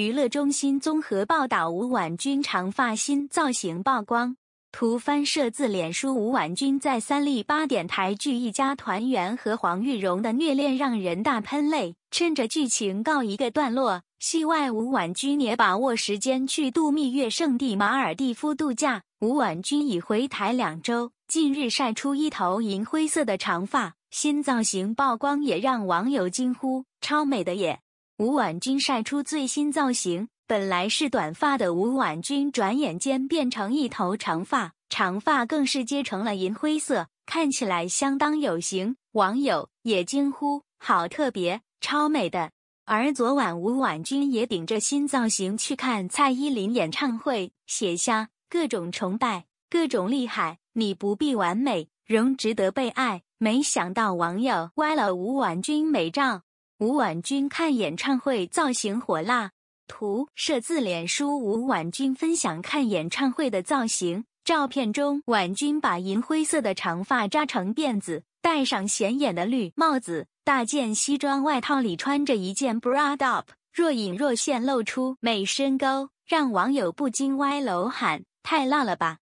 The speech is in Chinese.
娱乐中心综合报道：吴婉君长发新造型曝光，图翻摄自脸书。吴婉君在三立八点台剧《一家团圆》和黄玉蓉的虐恋让人大喷泪。趁着剧情告一个段落，戏外吴婉君也把握时间去度蜜月圣地马尔蒂夫度假。吴婉君已回台两周，近日晒出一头银灰色的长发新造型曝光，也让网友惊呼：“超美的耶！”吴婉君晒出最新造型，本来是短发的吴婉君，转眼间变成一头长发，长发更是接成了银灰色，看起来相当有型。网友也惊呼：“好特别，超美的。”而昨晚吴婉君也顶着新造型去看蔡依林演唱会，写下各种崇拜，各种厉害。你不必完美，仍值得被爱。没想到网友歪了吴婉君美照。吴婉君看演唱会造型火辣，图摄自脸书。吴婉君分享看演唱会的造型照片中，婉君把银灰色的长发扎成辫子，戴上显眼的绿帽子，大件西装外套里穿着一件 bra top，若隐若现露出美身高，让网友不禁歪楼喊：“太辣了吧！”